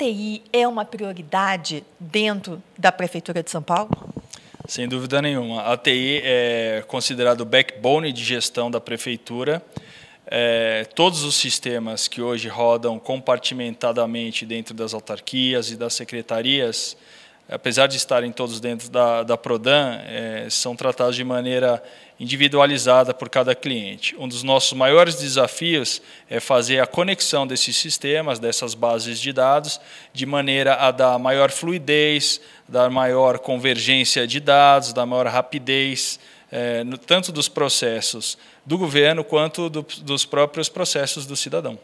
TI é uma prioridade dentro da Prefeitura de São Paulo? Sem dúvida nenhuma. A TI é considerado o backbone de gestão da Prefeitura. É, todos os sistemas que hoje rodam compartimentadamente dentro das autarquias e das secretarias apesar de estarem todos dentro da, da Prodan, é, são tratados de maneira individualizada por cada cliente. Um dos nossos maiores desafios é fazer a conexão desses sistemas, dessas bases de dados, de maneira a dar maior fluidez, dar maior convergência de dados, dar maior rapidez, é, no, tanto dos processos do governo quanto do, dos próprios processos do cidadão.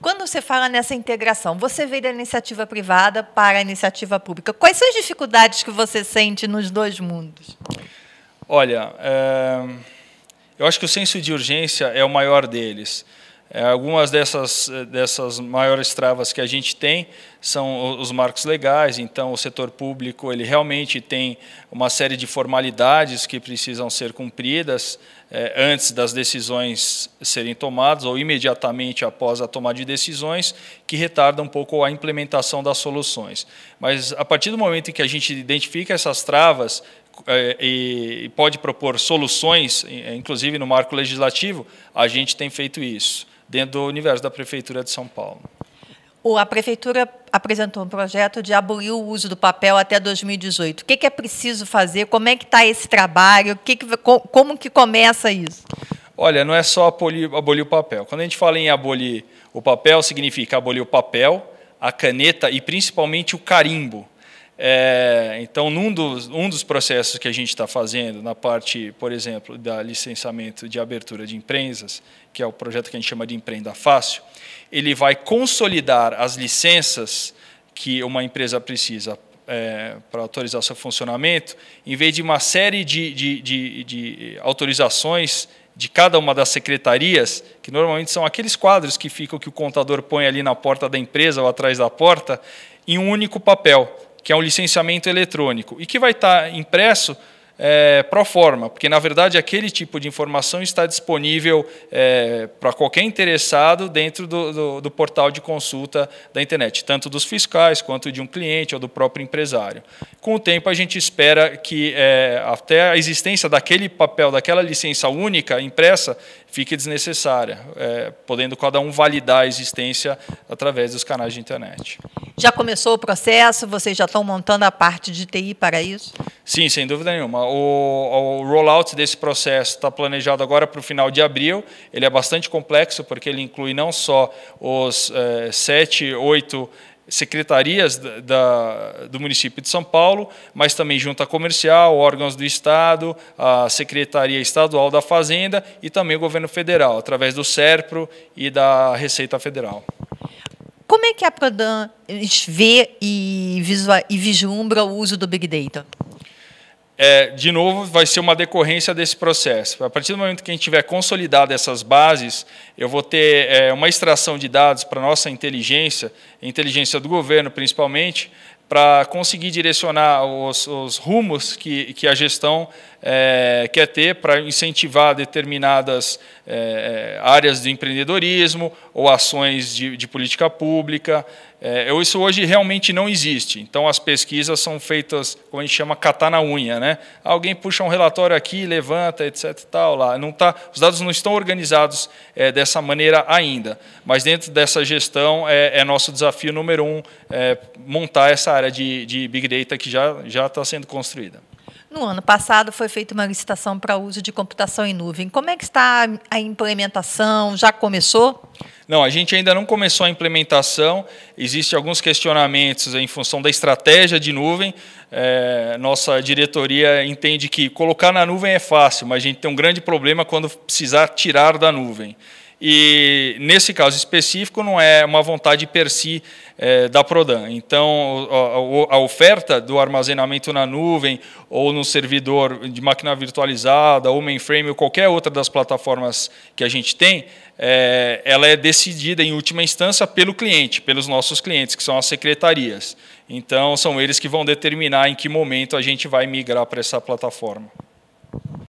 Quando você fala nessa integração, você veio da iniciativa privada para a iniciativa pública. Quais são as dificuldades que você sente nos dois mundos? Olha, é... eu acho que o senso de urgência é o maior deles. É, algumas dessas, eh, dessas maiores travas que a gente tem são os marcos legais, então o setor público ele realmente tem uma série de formalidades que precisam ser cumpridas eh, antes das decisões serem tomadas ou imediatamente após a tomada de decisões, que retardam um pouco a implementação das soluções. Mas a partir do momento em que a gente identifica essas travas, eh, e pode propor soluções, inclusive no marco legislativo, a gente tem feito isso dentro do universo da Prefeitura de São Paulo. A Prefeitura apresentou um projeto de abolir o uso do papel até 2018. O que é preciso fazer? Como é que está esse trabalho? Como que começa isso? Olha, não é só abolir, abolir o papel. Quando a gente fala em abolir o papel, significa abolir o papel, a caneta e principalmente o carimbo. É, então, num dos, um dos processos que a gente está fazendo, na parte, por exemplo, da licenciamento de abertura de empresas, que é o projeto que a gente chama de Empreenda Fácil, ele vai consolidar as licenças que uma empresa precisa é, para autorizar seu funcionamento, em vez de uma série de, de, de, de autorizações de cada uma das secretarias, que normalmente são aqueles quadros que ficam que o contador põe ali na porta da empresa ou atrás da porta, em um único papel que é um licenciamento eletrônico, e que vai estar tá impresso é, pro forma, porque na verdade aquele tipo de informação está disponível é, para qualquer interessado dentro do, do, do, portal de consulta da internet, tanto dos fiscais quanto de um cliente ou do próprio empresário. Com o tempo, a gente espera que é, até a existência daquele papel, daquela licença única impressa, fique desnecessária, é, podendo cada um validar a existência através dos canais de internet. Já começou o processo? Vocês já estão montando a parte de TI para isso? Sim, sem dúvida nenhuma o, o rollout desse processo está planejado agora para o final de abril. Ele é bastante complexo, porque ele inclui não só os é, sete, oito secretarias da, da, do município de São Paulo, mas também junta comercial, órgãos do Estado, a Secretaria Estadual da Fazenda e também o governo federal, através do SERPRO e da Receita Federal. Como é que a Prodan vê e, visual, e vislumbra o uso do Big Data? é, de novo, vai ser uma decorrência desse processo. A partir do momento que a gente tiver consolidado essas bases, eu vou ter é, uma extração de dados para a nossa inteligência, inteligência do governo principalmente, para conseguir direcionar os, os, rumos que, que a gestão é, quer ter para incentivar determinadas é, é áreas de empreendedorismo ou ações de, de política pública. É, isso hoje realmente não existe. Então, as pesquisas são feitas, como a gente chama, catar na unha. Né? Alguém puxa um relatório aqui, levanta, etc. Tal, lá. Não tá, os dados não estão organizados é, dessa maneira ainda. Mas, dentro dessa gestão, é, é nosso desafio número um montar essa área área de, de Big Data que já, já está sendo construída. No ano passado foi feita uma licitação para uso de computação em nuvem. Como é que está a implementação? Já começou? Não, a gente ainda não começou a implementação. Existem alguns questionamentos em função da estratégia de nuvem. É, nossa diretoria entende que colocar na nuvem é fácil, mas a gente tem um grande problema quando precisar tirar da nuvem e nesse caso específico não é uma vontade per si é, da Prodan. Então, a, a, oferta do armazenamento na nuvem ou no servidor de máquina virtualizada ou mainframe ou qualquer outra das plataformas que a gente tem, é, ela é decidida em última instância pelo cliente, pelos nossos clientes, que são as secretarias. Então, são eles que vão determinar em que momento a gente vai migrar para essa plataforma.